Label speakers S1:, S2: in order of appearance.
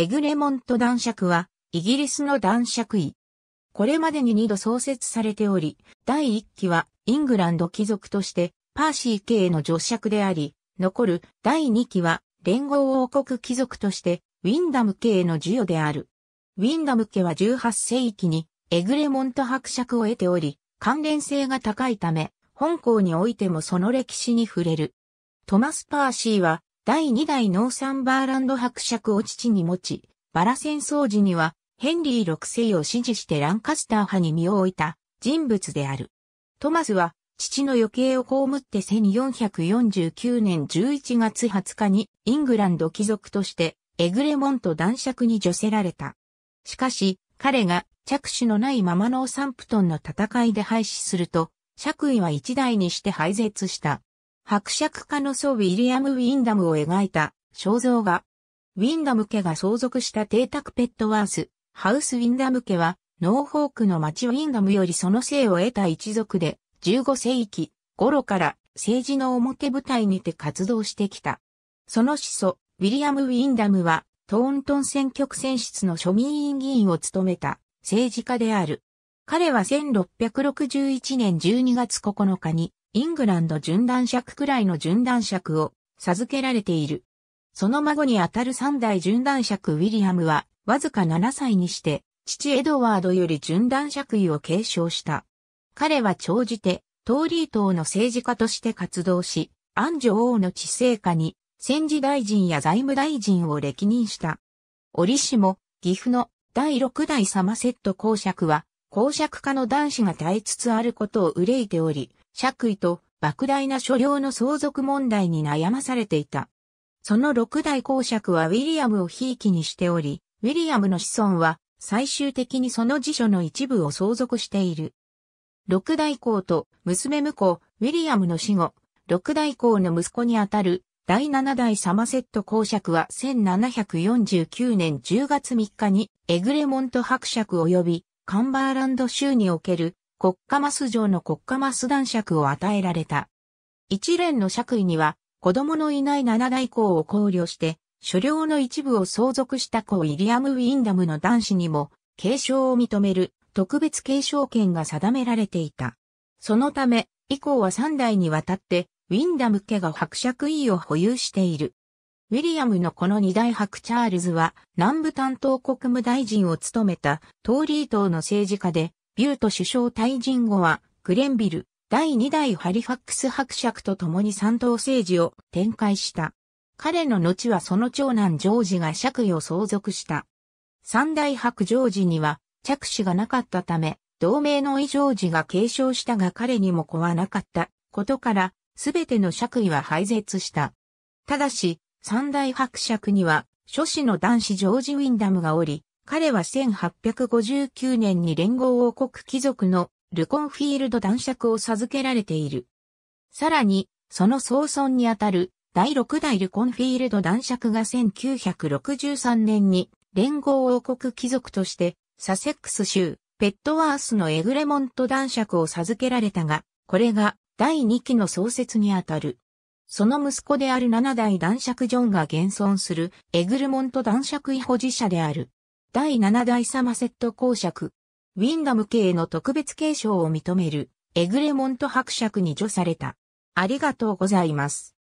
S1: エグレモント男爵は、イギリスの男爵位。これまでに2度創設されており、第1期は、イングランド貴族として、パーシー系の女爵であり、残る第2期は、連合王国貴族として、ウィンダム系の授与である。ウィンダム家は18世紀に、エグレモント伯爵を得ており、関連性が高いため、本校においてもその歴史に触れる。トマス・パーシーは、第2代ノーサンバーランド伯爵を父に持ち、バラ戦争時にはヘンリー6世を支持してランカスター派に身を置いた人物である。トマスは父の余計を被って1449年11月20日にイングランド貴族としてエグレモント男爵に除せられた。しかし彼が着手のないままのサンプトンの戦いで廃止すると爵位は一代にして廃絶した。伯爵家の祖ウィリアム・ウィンダムを描いた肖像画。ウィンダム家が相続した邸宅ペットワース、ハウス・ウィンダム家は、ノーフォークの町ウィンダムよりその姓を得た一族で、15世紀頃から政治の表舞台にて活動してきた。その始祖、ウィリアム・ウィンダムは、トーントン選挙区選出の庶民委員議員を務めた政治家である。彼は1661年12月9日にイングランド準男爵くらいの準男爵を授けられている。その孫にあたる三代準男爵ウィリアムは、わずか7歳にして、父エドワードより準男爵位を継承した。彼は長じて、トーリー党の政治家として活動し、アンジョ王の治世下に、戦時大臣や財務大臣を歴任した。折しも、岐阜の第六代サマセット公爵は、公爵家の男子が耐えつつあることを憂いており、爵位と莫大な所領の相続問題に悩まされていた。その六代公爵はウィリアムを悲いにしており、ウィリアムの子孫は最終的にその辞書の一部を相続している。六代公と娘婿、ウィリアムの死後、六代公の息子にあたる第七代サマセット公爵は1749年10月3日にエグレモント伯爵及びカンバーランド州における国家マス上の国家マス男爵を与えられた。一連の爵位には、子供のいない七代公を考慮して、所領の一部を相続した子ウィリアム・ウィンダムの男子にも、継承を認める特別継承権が定められていた。そのため、以降は三代にわたって、ウィンダム家が伯爵位を保有している。ウィリアムのこの二代伯チャールズは、南部担当国務大臣を務めた、トーリー党の政治家で、ビュート首相退陣後は、グレンビル、第2代ハリファックス伯爵と共に三党政治を展開した。彼の後はその長男ジョージが爵位を相続した。三大伯ジョージには、着手がなかったため、同盟のイジョージが継承したが彼にも子はなかったことから、すべての爵位は廃絶した。ただし、三大伯爵には、諸子の男子ジョージ・ウィンダムがおり、彼は1859年に連合王国貴族のルコンフィールド男爵を授けられている。さらに、その総孫にあたる第6代ルコンフィールド男爵が1963年に連合王国貴族としてサセックス州ペットワースのエグレモント男爵を授けられたが、これが第2期の創設にあたる。その息子である7代男爵ジョンが現存するエグルモント男爵位保持者である。第七代サマセット公爵、ウィンダム家への特別継承を認めるエグレモント伯爵に除された。ありがとうございます。